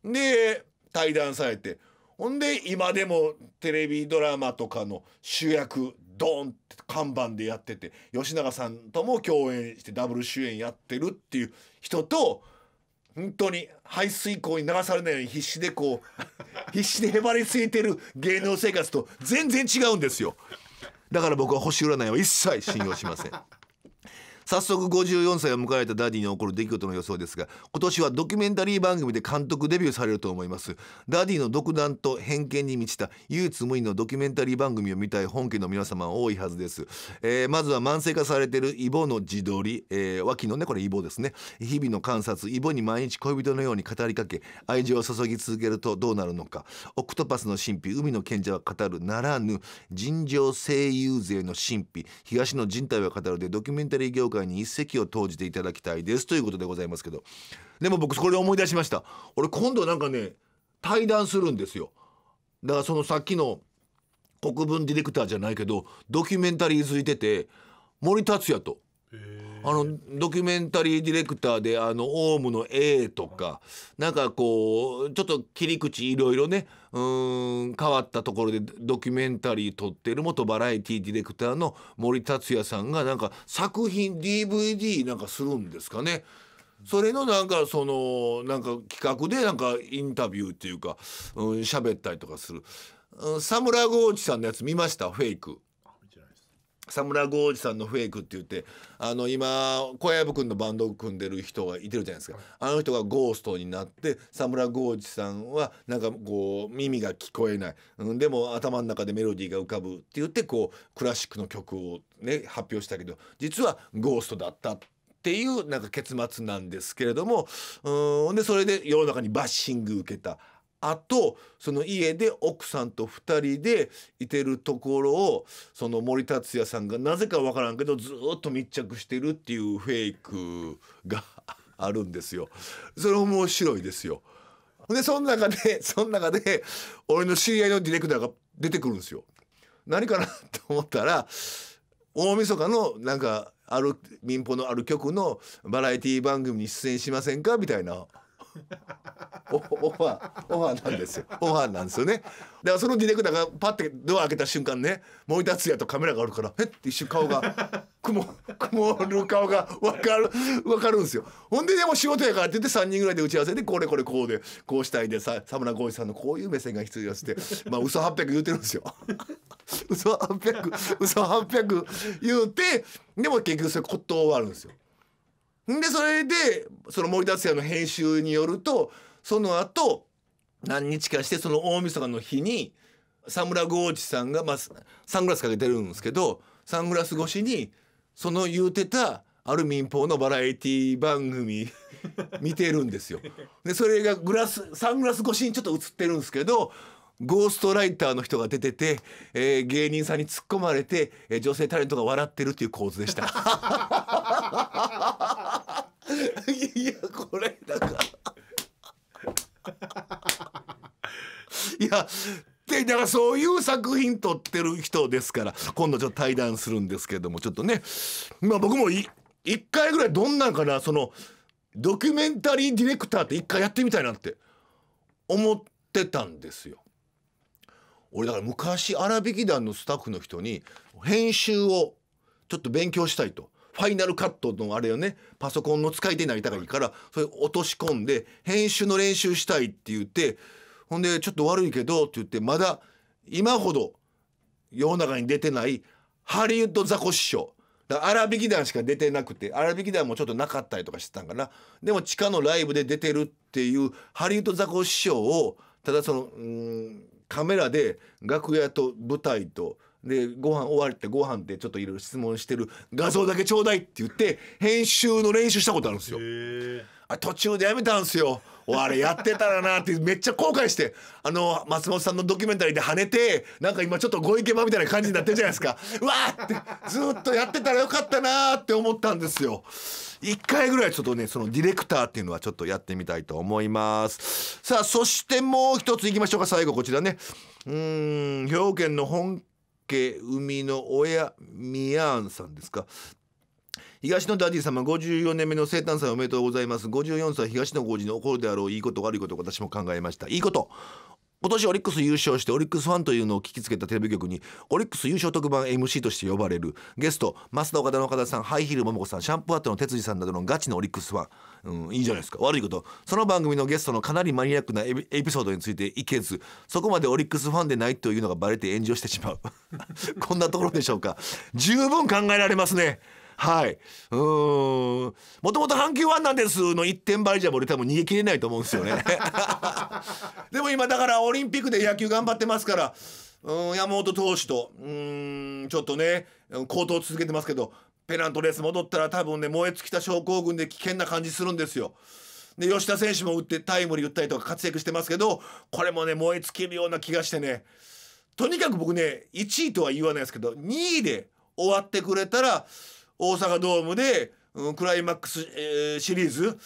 [SPEAKER 1] で対談されてほんで今でもテレビドラマとかの主役ドーンって看板でやってて吉永さんとも共演してダブル主演やってるっていう人と本当に排水溝に流されないように必死でこう 必死でへばりついてる芸能生活と全然違うんですよだから僕は星占いは一切信用しません。早速54歳を迎えたダディに起こる出来事の予想ですが今年はドキュメンタリー番組で監督デビューされると思いますダディの独断と偏見に満ちた唯一無二のドキュメンタリー番組を見たい本家の皆様多いはずです、えー、まずは慢性化されているイボの自撮り、えー、脇のねこれイボですね日々の観察イボに毎日恋人のように語りかけ愛情を注ぎ続けるとどうなるのかオクトパスの神秘海の賢者は語るならぬ尋常声優勢の神秘東の人体は語るでドキュメンタリー業界会に一石を投じていただきたいですということでございますけどでも僕これ思い出しました俺今度なんかね対談するんですよだからそのさっきの国分ディレクターじゃないけどドキュメンタリー続いてて森達也と。あのドキュメンタリーディレクターであのオウムの A とかなんかこうちょっと切り口いろいろねうん変わったところでドキュメンタリー撮ってる元バラエティディレクターの森達也さんがなんか作品 DVD なんかするんですかね。それのなんかそのなんか企画でなんかインタビューっていうか喋、うん、ったりとかする。サムラゴーチさんのやつ見ましたフェイク。村豪二さんのフェイクって言ってあの今小籔君のバンドを組んでる人がいてるじゃないですかあの人がゴーストになって佐村浩二さんはなんかこう耳が聞こえない、うん、でも頭の中でメロディーが浮かぶって言ってこうクラシックの曲を、ね、発表したけど実はゴーストだったっていうなんか結末なんですけれどもうんでそれで世の中にバッシング受けたあとその家で奥さんと2人でいてるところをその森達也さんがなぜか分からんけどずっと密着してるっていうフェイクが あるんですよ。それ面白いですよ。でその中でその中で俺の知り合いのディレクターが出てくるんですよ。何かなと思ったら大晦日のなんかある民放のある局のバラエティ番組に出演しませんかみたいなオファーオファーなんですよオファーなんですよねだからそのディレクターがパッてドア開けた瞬間ね森達也とカメラがあるからえって一瞬顔が曇曇る顔が分かる分かるんですよほんででも仕事やからって言って3人ぐらいで打ち合わせでこれこれこうでこうしたいでさ沢村浩一さんのこういう目線が必要ですってまあ嘘800言うてるんですよ嘘800嘘800言うてでも結局それ骨董はあるんですよでそれでその森達也の編集によるとその後何日かしてその大晦日の日に沢村豪一さんが、まあ、サングラスかけてるんですけどサングラス越しにその言うてたある民放のバラエティ番組 見てるんですよ。でそれがグラスサングラス越しにちょっと映ってるんですけどゴーストライターの人が出てて、えー、芸人さんに突っ込まれて、えー、女性タレントが笑ってるっていう構図でした。いやこれだからいやでだからそういう作品撮ってる人ですから今度ちょっと対談するんですけどもちょっとねまあ僕も1回ぐらいどんなんかなそのドキュメンタリーディレクターって1回やってみたいなって思ってたんですよ。俺だから昔荒引き団のスタッフの人に編集をちょっと勉強したいとファイナルカットのあれよねパソコンの使い手になりたがいからそれ落とし込んで編集の練習したいって言ってほんでちょっと悪いけどって言ってまだ今ほど世の中に出てないハリウッドザコシシ師匠荒引き団しか出てなくて荒引き団もちょっとなかったりとかしてたんかなでも地下のライブで出てるっていうハリウッドザコシショウをただそのカメラで楽屋と舞台とでご飯終わってご飯でちょっといろいろ質問してる画像だけちょうだいって言って編集の練習したことあるんですよ。あ途中でやめたんですよ。あれやってたらなってめっちゃ後悔してあの松本さんのドキュメンタリーで跳ねてなんか今ちょっとご意見場みたいな感じになってるじゃないですか うわーってずっとやってたらよかったなーって思ったんですよ一回ぐらいちょっとねそのディレクターっていうのはちょっとやってみたいと思いますさあそしてもう一ついきましょうか最後こちらねうん兵庫県の本家生の親ミヤンさんですか東野ダディ様54年目の生誕祭おめでとうございます54歳東野5時の頃であろういいこと悪いこと私も考えましたいいこと今年オリックス優勝してオリックスファンというのを聞きつけたテレビ局にオリックス優勝特番 MC として呼ばれるゲスト増田岡田の岡田さんハイヒール桃子さんシャンプーアットの哲司さんなどのガチのオリックスファンうん、いいじゃないですか悪いことその番組のゲストのかなりマニアックなエピソードについて意見ずそこまでオリックスファンでないというのがバレて炎上してしまう こんなところでしょうか十分考えられますねはい。うん。もともと阪急ワンなんですの1点倍じゃ俺多分逃げ切れないと思うんですよね。でも今だからオリンピックで野球頑張ってますから、うん、山本投手と、うん、ちょっとね、高騰続けてますけど、ペナントレース戻ったら多分ね燃え尽きた症候群で危険な感じするんですよ。で吉田選手も打ってタイムリー打ったりとか活躍してますけどこれもね燃え尽きるような気がしてねとにかく僕ね1位とは言わないですけど2位で終わってくれたら大阪ドームでクライマックス、えシリーズ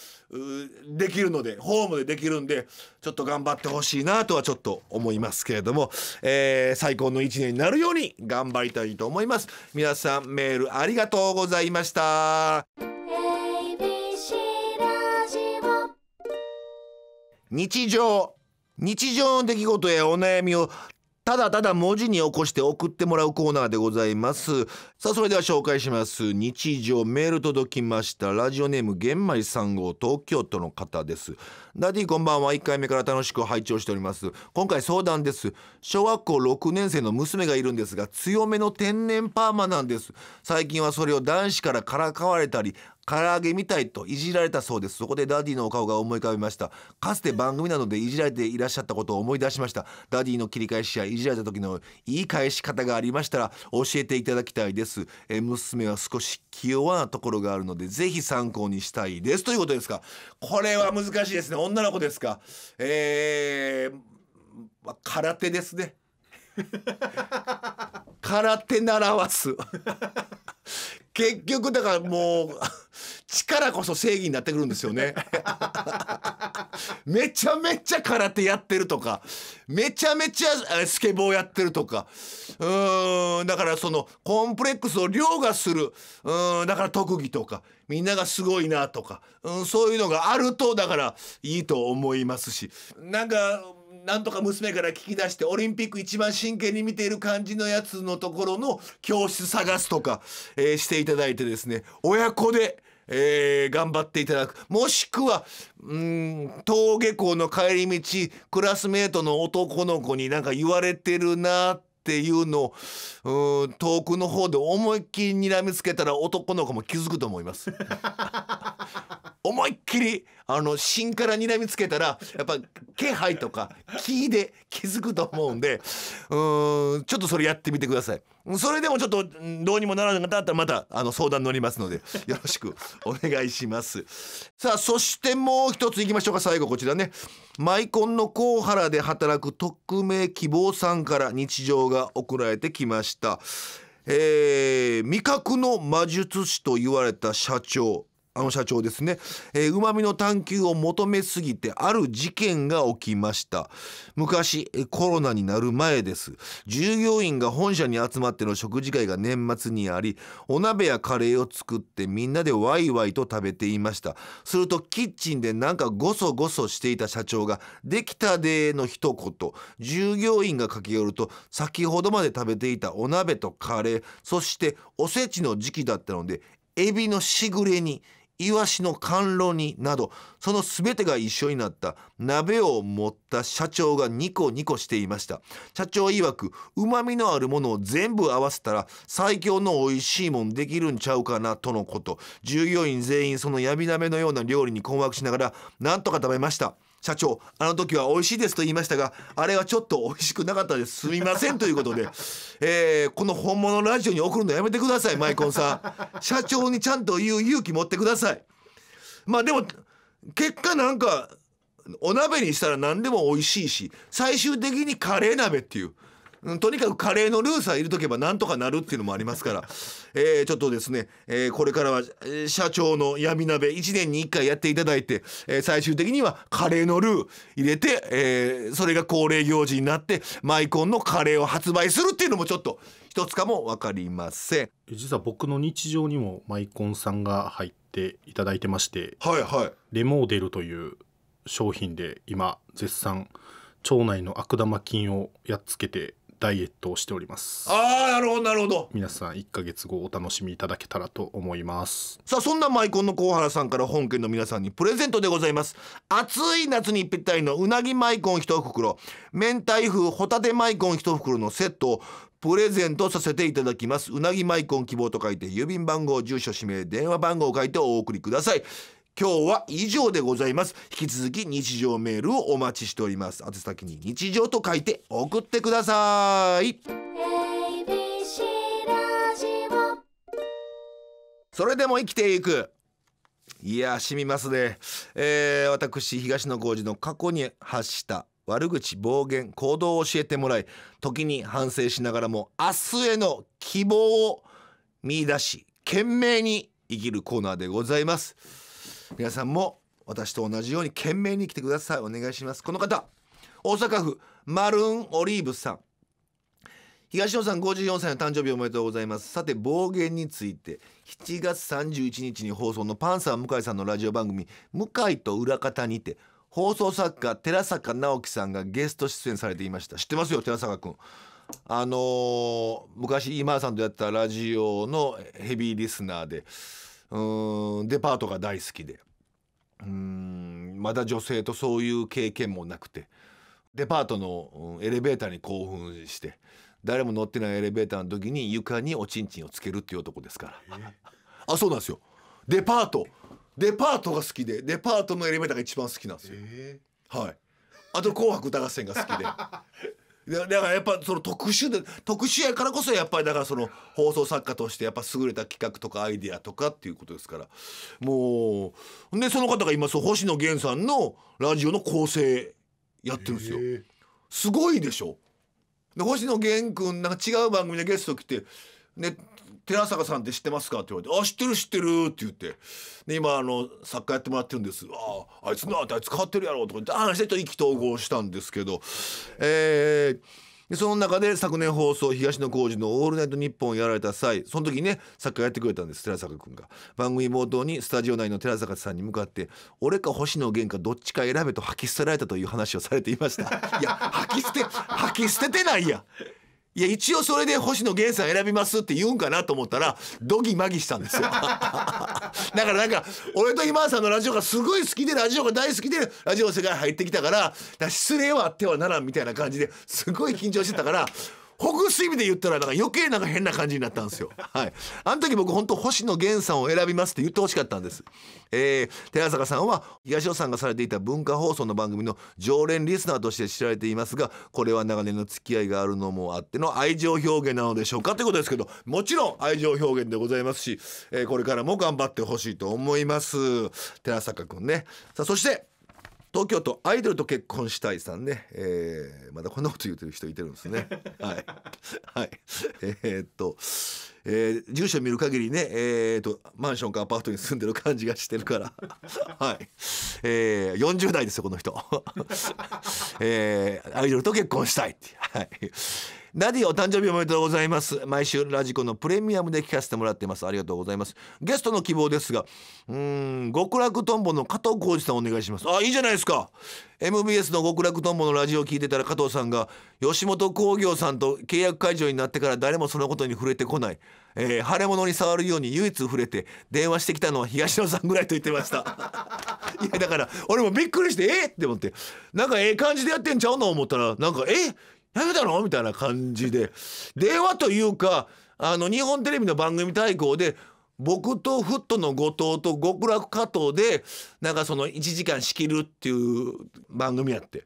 [SPEAKER 1] できるのでホームでできるんでちょっと頑張ってほしいなとはちょっと思いますけれども、えー、最高の1年になるように頑張りたいと思います皆さんメールありがとうございました日常日常の出来事やお悩みをただただ文字に起こして送ってもらうコーナーでございますさあそれでは紹介します日常メール届きましたラジオネーム玄米3号東京都の方ですダディこんばんは1回目から楽しく拝聴しております今回相談です小学校6年生の娘がいるんですが強めの天然パーマなんです最近はそれを男子からからかわれたり唐揚げみたいといじられたそうですそこでダディのお顔が思い浮かびましたかつて番組などでいじられていらっしゃったことを思い出しましたダディの切り返しやいじられた時の言い返し方がありましたら教えていただきたいですえ娘は少し気弱なところがあるのでぜひ参考にしたいですということですかこれは難しいですね女の子ですかえー、ま空手ですね 空手習わす 結局だからもう力こそ正義になってくるんですよね めちゃめちゃ空手やってるとかめちゃめちゃスケボーやってるとかうんだからそのコンプレックスを凌駕するうんだから特技とかみんながすごいなとかうんそういうのがあるとだからいいと思いますしなんかなんとか娘から聞き出してオリンピック一番真剣に見ている感じのやつのところの教室探すとか、えー、していただいてですね親子で。えー、頑張っていただくもしくはうん登下校の帰り道クラスメートの男の子になんか言われてるなってっていうのをうん遠くの方で思いっきりにらみつけたら男の子も気づくと思います。思いっきりあの芯から睨みつけたらやっぱ気配とか気で気づくと思うんでうんちょっとそれやってみてください。それでもちょっとどうにもならなかったらまたあの相談乗りますので よろしくお願いしますさあそしてもう一ついきましょうか最後こちらねマイコンのコウハラで働く匿名希望さんから日常が送られてきましたえー、味覚の魔術師と言われた社長あの社長ですねうまみの探求を求めすぎてある事件が起きました昔コロナになる前です従業員が本社に集まっての食事会が年末にありお鍋やカレーを作ってみんなでワイワイと食べていましたするとキッチンでなんかゴソゴソしていた社長が「できたで」の一言従業員が駆け寄ると先ほどまで食べていたお鍋とカレーそしておせちの時期だったのでエビのしぐれに「イワシの甘露煮などその全てが一緒になった鍋を持った社長がニコニコしていました社長曰くうまみのあるものを全部合わせたら最強の美味しいもんできるんちゃうかなとのこと従業員全員その闇鍋のような料理に困惑しながらなんとか食べました社長あの時は美味しいですと言いましたがあれはちょっと美味しくなかったですすみませんということで、えー、この本物ラジオに送るのやめてくださいマイコンさん社長にちゃんと言う勇気持ってくださいまあでも結果なんかお鍋にしたら何でも美味しいし最終的にカレー鍋っていううん、とにかくカレーのルーさえ入れとけばなんとかなるっていうのもありますから、えちょっとですね、えー、これからは社長の闇鍋1年に1回やっていただいて、えー、最終的にはカレーのルー入れて、えー、それが恒例行事になってマイコンのカレーを発売するっていうのもちょっと一つかも分かりません実は僕の日常にもマイコンさんが入っていただいてましてはいはいレモーデルという商品で今絶賛腸内の悪玉菌をやっつけてダイエットをしておりますああなるほどなるほど皆さん1ヶ月後お楽しみいただけたらと思いますさあそんなマイコンの小原さんから本県の皆さんにプレゼントでございます暑い夏にぴったりのうなぎマイコン1袋明太風ホタテマイコン1袋のセットをプレゼントさせていただきますうなぎマイコン希望と書いて郵便番号住所氏名電話番号を書いてお送りください今日は以上でございます引き続き日常メールをお待ちしております宛先に日常と書いて送ってくださいそれでも生きていくいやしみますね、えー、私東野幸治の過去に発した悪口暴言行動を教えてもらい時に反省しながらも明日への希望を見出し懸命に生きるコーナーでございます皆さんも私と同じように懸命に来てくださいお願いしますこの方大阪府マルーンオリーブさん東野さん54歳の誕生日おめでとうございますさて暴言について7月31日に放送のパンサー向井さんのラジオ番組「向井と裏方」にて放送作家寺坂直樹さんがゲスト出演されていました知ってますよ寺坂君あのー、昔今田さんとやったラジオのヘビーリスナーでうんデパートが大好きでうんまだ女性とそういう経験もなくてデパートのエレベーターに興奮して誰も乗ってないエレベーターの時に床におちんちんをつけるっていう男ですから、あそうなんですよデパートデパートが好きでデパートのエレベーターが一番好きなんですよ、えー、はいあと「紅白歌合戦」が好きで だからやっぱその特殊で特殊やからこそやっぱりだからその放送作家としてやっぱ優れた企画とかアイディアとかっていうことですからもうでその方が今そう星野源さんのラジオの構成やってるんですよ。すごいでしょで星野源君なんか違う番組でゲスト来て、ね、寺坂さんって知ってますか?」って言われて「あ知ってる知ってる」って言ってで今あの作家やってもらってるんです「ああいつなあいつ変わってるやろ」とか言って話してと意気投合したんですけどえー、その中で昨年放送東野幸治の「オールナイトニッポン」をやられた際その時ね作家やってくれたんです寺坂君が番組冒頭にスタジオ内の寺坂さんに向かって「俺か星野源かどっちか選べ」と吐き捨てられたという話をされていましたいや吐き捨て吐き捨ててないやいや一応それで星野源さん選びますって言うんかなと思ったらドギマギしたんですよ だからなんか俺と今田さんのラジオがすごい好きでラジオが大好きでラジオの世界入ってきたから失礼はあってはならんみたいな感じですごい緊張してたからほぐす意味で言ったらなんか余計なんか変な感じになったんですよ。はい。あの時僕本当星野源さんを選びますって言ってほしかったんです。えー、寺坂さんは東尾さんがされていた文化放送の番組の常連リスナーとして知られていますが、これは長年の付き合いがあるのもあっての愛情表現なのでしょうかということですけど、もちろん愛情表現でございますし、えー、これからも頑張ってほしいと思います。寺坂くんね。さあ、そして、東京都アイドルと結婚したいさんね、えー、まだこんなこと言うてる人いてるんですね はいはいえー、っと、えー、住所見る限りねえー、っとマンションかアパートに住んでる感じがしてるから はい、えー、40代ですよこの人 えー、アイドルと結婚したいってはいダディお誕生日おめでとうございます毎週ラジコのプレミアムで聞かせてもらってますありがとうございますゲストの希望ですがうん極楽とんぼの加藤浩二さんお願いしますあいいじゃないですか MBS の極楽とんぼのラジオを聞いてたら加藤さんが吉本興業さんと契約解除になってから誰もそのことに触れてこない、えー、腫れ物に触るように唯一触れて電話してきたのは東野さんぐらいと言ってました いやだから俺もびっくりしてえって思ってなんかええ感じでやってんちゃうの思ったらなんかえやめたのみたいな感じで電話というかあの日本テレビの番組対抗で僕とフットの後藤と極楽加藤でなんかその1時間仕切るっていう番組やって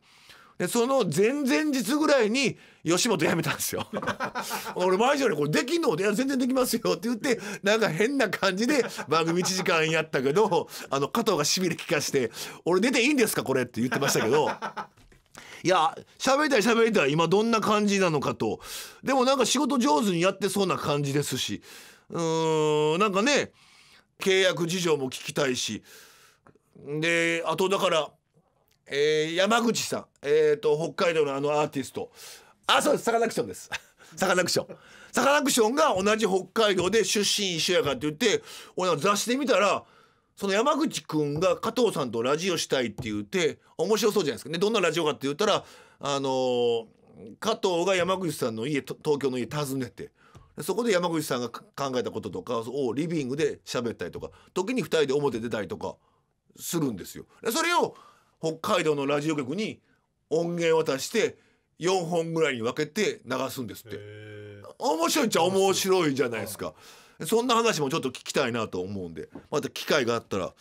[SPEAKER 1] でその前々日ぐらいに吉本辞めたんですよ 俺毎日よりこれできんのや全然できますよって言ってなんか変な感じで番組1時間やったけどあの加藤がしびれ利かして「俺出ていいんですかこれ」って言ってましたけど。いや喋りたい喋りたい今どんな感じなのかとでもなんか仕事上手にやってそうな感じですしうーんなんかね契約事情も聞きたいしであとだから、えー、山口さん、えーと、北海道のあのアーティストあそうですサカナクションです。サカナクション。サカナクションが同じ北海道で出身一緒やかって言って、俺雑誌で見たら、その山口くんが加藤さんとラジオしたいって言って面白そうじゃないですかねどんなラジオかって言ったらあのー、加藤が山口さんの家東京の家訪ねてそこで山口さんが考えたこととかをリビングで喋ったりとか時に2人で表出たりとかするんですよ。それを北海道のラジオ局に音源渡して4本ぐらいに分けて流すんですって。面白いっちゃ面白いじゃないですか。そんな話もちょっと聞きたいなと思うんでまた機会があったら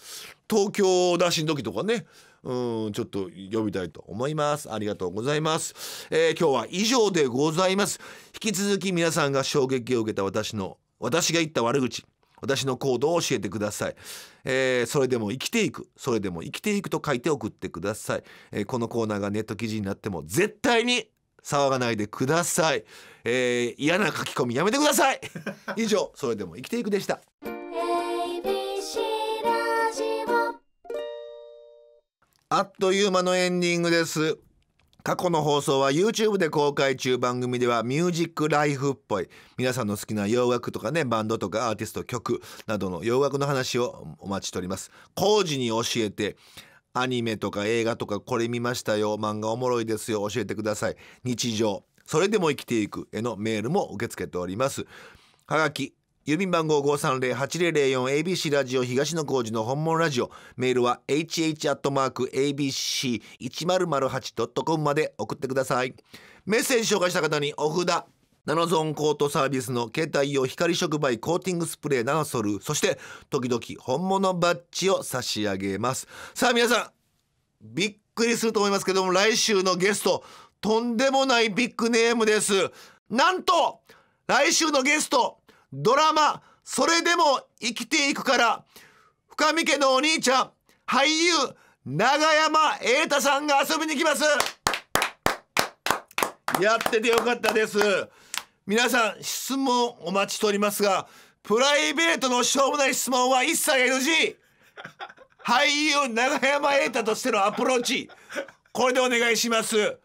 [SPEAKER 1] 東京出しの時とかねうんちょっと呼びたいと思いますありがとうございます、えー、今日は以上でございます引き続き皆さんが衝撃を受けた私の私が言った悪口私の行動を教えてください、えー、それでも生きていくそれでも生きていくと書いて送ってください、えー、このコーナーがネット記事になっても絶対に騒がないでください、えー、嫌な書き込みやめてください 以上それでも生きていくでしたあっという間のエンディングです過去の放送は YouTube で公開中番組ではミュージックライフっぽい皆さんの好きな洋楽とかねバンドとかアーティスト曲などの洋楽の話をお待ちしております工事に教えてアニメとか映画とかこれ見ましたよ漫画おもろいですよ教えてください日常それでも生きていくへのメールも受け付けておりますはがき郵便番号 530-8004ABC ラジオ東野幸治の本門ラジオメールは hh.abc1008.com まで送ってくださいメッセージ紹介した方にお札ナノゾーンコートサービスの携帯用光触媒コーティングスプレーナノソルそして時々本物バッジを差し上げますさあ皆さんびっくりすると思いますけども来週のゲストとんでもないビッグネームですなんと来週のゲストドラマ「それでも生きていく」から深見家のお兄ちゃん俳優永山瑛太さんが遊びに来ますやっててよかったです皆さん質問お待ちしておりますがプライベートのしょうもない質問は一切 NG 俳優永山瑛太としてのアプローチこれでお願いします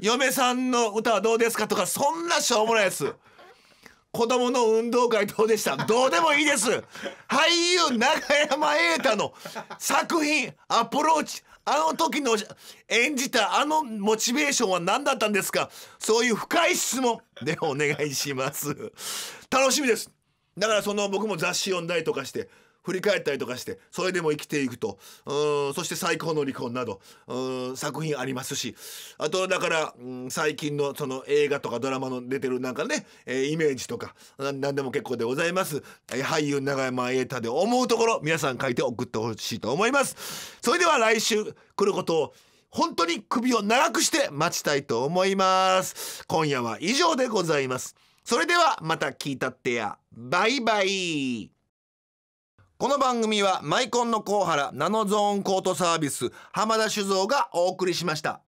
[SPEAKER 1] 嫁さんの歌はどうですかとかそんなしょうもないです子供の運動会どうでしたどうでもいいです俳優永山瑛太の作品アプローチあの時の演じたあのモチベーションは何だったんですかそういう深い質問 でお願いします楽しみですだからその僕も雑誌読んだりとかして振り返ったりとかしてそれでも生きていくとうんそして「最高の離婚」などうん作品ありますしあとだからうん最近のその映画とかドラマの出てるなんかね、えー、イメージとか何でも結構でございます、えー、俳優永山瑛太で思うところ皆さん書いて送ってほしいと思いますそれでは来週来ることを本当に首を長くして待ちたいと思います今夜は以上でございますそれではまた聞いたってやバイバイこの番組はマイコンのコウハラナノゾーンコートサービス浜田酒造がお送りしました